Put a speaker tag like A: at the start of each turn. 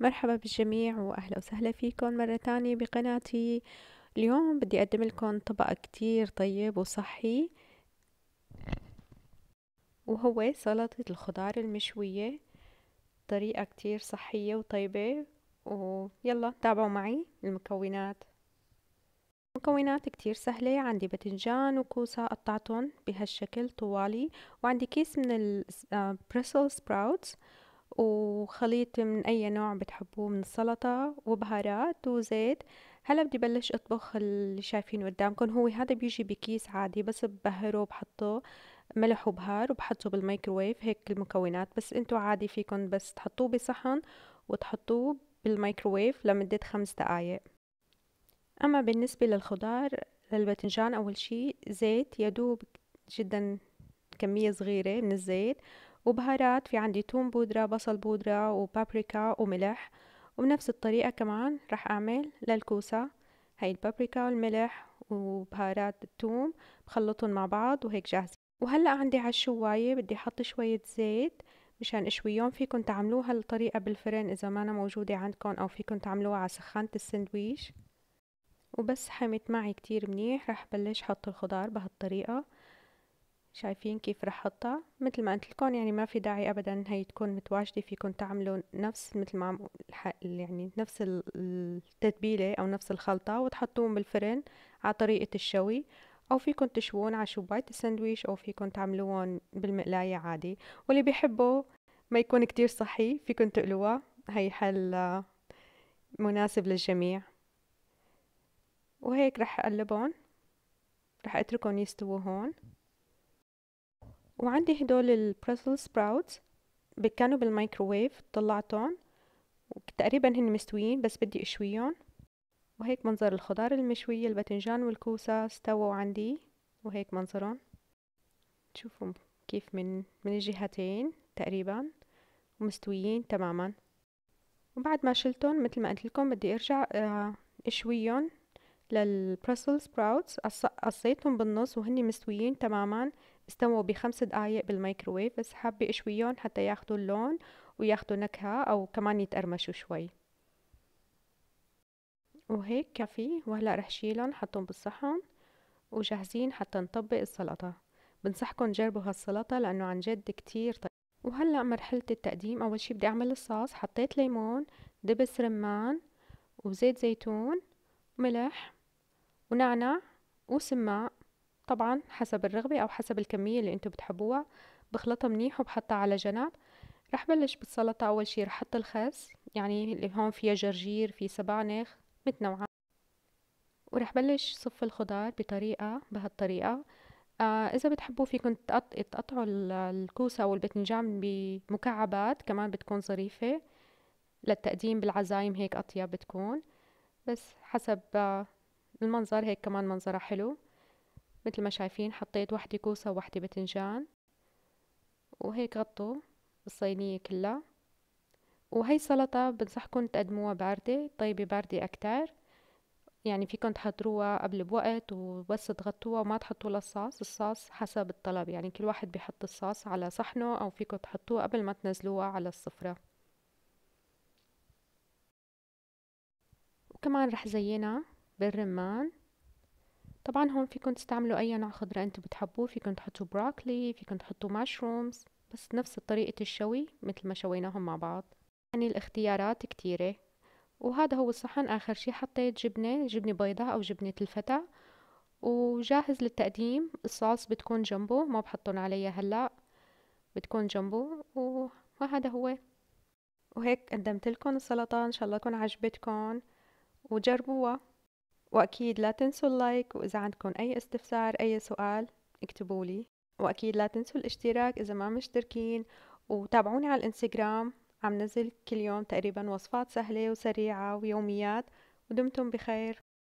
A: مرحبا بالجميع وأهلا وسهلا فيكم مرة تانية بقناتي اليوم بدي أقدم لكم طبق كتير طيب وصحي وهو سلطة الخضار المشوية طريقة كتير صحية وطيبة ويلا تابعوا معي المكونات مكونات كتير سهلة عندي باذنجان وكوسة قطعتهم بهالشكل طوالي وعندي كيس من البريسل سبراوتس آه، وخليط من أي نوع بتحبوه من السلطة وبهارات وزيت هلا بدي بلش أطبخ اللي شايفينه قدامكم هو هذا بيجي بكيس عادي بس ببهره وبحطه ملح وبهار وبحطه بالميكروويف هيك المكونات بس انتو عادي فيكن بس تحطوه بصحن وتحطوه بالميكروويف لمدة خمس دقايق أما بالنسبة للخضار للباذنجان أول شي زيت يدوب جدا كمية صغيرة من الزيت وبهارات في عندي توم بودرة بصل بودرة وبابريكا وملح وبنفس الطريقة كمان رح أعمل للكوسة هاي البابريكا والملح وبهارات التوم بخلطهم مع بعض وهيك جاهزة وهلأ عندي على الشواية بدي أحط شوية زيت مشان اشويهم فيكن تعملوها الطريقة بالفرن إذا ما أنا موجودة عندكن أو فيكن تعملوها على سخانة السندويش وبس حمت معي كتير منيح رح بلش حط الخضار بهالطريقة شايفين كيف رح حطها مثل ما قلت لكم يعني ما في داعي ابدا هي تكون متواجده فيكم تعملوا نفس مثل ما يعني نفس التتبيله او نفس الخلطه وتحطوهم بالفرن على طريقه الشوي او فيكم تشوون على شوبايه السندويش او فيكم تعملوهم بالمقلايه عادي واللي بيحبوا ما يكون كتير صحي فيكم تقلوها هي حل مناسب للجميع وهيك رح اقلبهم رح اتركهم يستووا هون وعندي هدول البرسل سبراوتس كانوا بالمايكروويف طلعتهم تقريبا هن مستويين بس بدي اشويهم وهيك منظر الخضار المشوية الباذنجان والكوسة استووا عندي وهيك منظرهم شوفوا كيف من من الجهتين تقريبا ومستويين تماما وبعد ما شلتهم مثل ما قلت لكم بدي ارجع آه، اشويهم للبرسل سبراوتس قصيتهم بالنص وهني مستويين تماما استموا بخمس دقايق بالميكروويف بس حابة اشويهم حتى ياخدوا اللون وياخدوا نكهة او كمان يتقرمشوا شوي وهيك كفي وهلا رح شيلهم حطهم بالصحن وجاهزين حتى نطبق السلطة بنصحكم جربوا هالسلطة لأنه عن جد كتير طيب وهلا مرحلة التقديم أول شي بدي أعمل الصوص حطيت ليمون دبس رمان وزيت زيتون ملح ونعنع وسماق طبعا حسب الرغبة أو حسب الكمية اللي انتوا بتحبوها بخلطها منيح وبحطها على جنب رح بلش بالسلطة أول شي رح حط الخس يعني اللي هون فيها جرجير في سبانخ متنوعة ورح بلش صف الخضار بطريقة بهالطريقة آه إذا بتحبوا فيكم تقطعوا الكوسة أو البتنجان بمكعبات كمان بتكون ظريفة للتقديم بالعزايم هيك أطيب بتكون بس حسب آه، المنظر هيك كمان منظرها حلو مثل ما شايفين حطيت واحدة كوسة وواحدة باذنجان وهيك غطوا الصينية كلها وهي السلطة بنصحكم تقدموها باردة طيبة باردة أكتر يعني فيكم تحضروها قبل بوقت وبس تغطوها وما تحطوا الصاص الصاص حسب الطلب يعني كل واحد بيحط الصاص على صحنه أو فيكم تحطوه قبل ما تنزلوها على السفرة وكمان رح زينها بالرمان طبعا هون فيكن تستعملوا اي نوع خضرة انتو بتحبوه فيكن تحطوا بروكلي فيكن تحطوا مشرومز بس نفس طريقة الشوي مثل ما شويناهم مع بعض يعني الاختيارات كتيرة وهذا هو الصحن آخر شي حطيت جبنة جبنة بيضاء أو جبنة الفتى وجاهز للتقديم الصوص بتكون جنبه ما بحطن عليها هلأ بتكون جنبه وهذا هو وهيك قدمت لكم السلطة إن شاء الله تكون عجبتكم وجربوها وأكيد لا تنسوا اللايك وإذا عندكم أي استفسار أي سؤال اكتبوا لي وأكيد لا تنسوا الاشتراك إذا ما مشتركين وتابعوني على الانستغرام عم نزل كل يوم تقريبا وصفات سهلة وسريعة ويوميات ودمتم بخير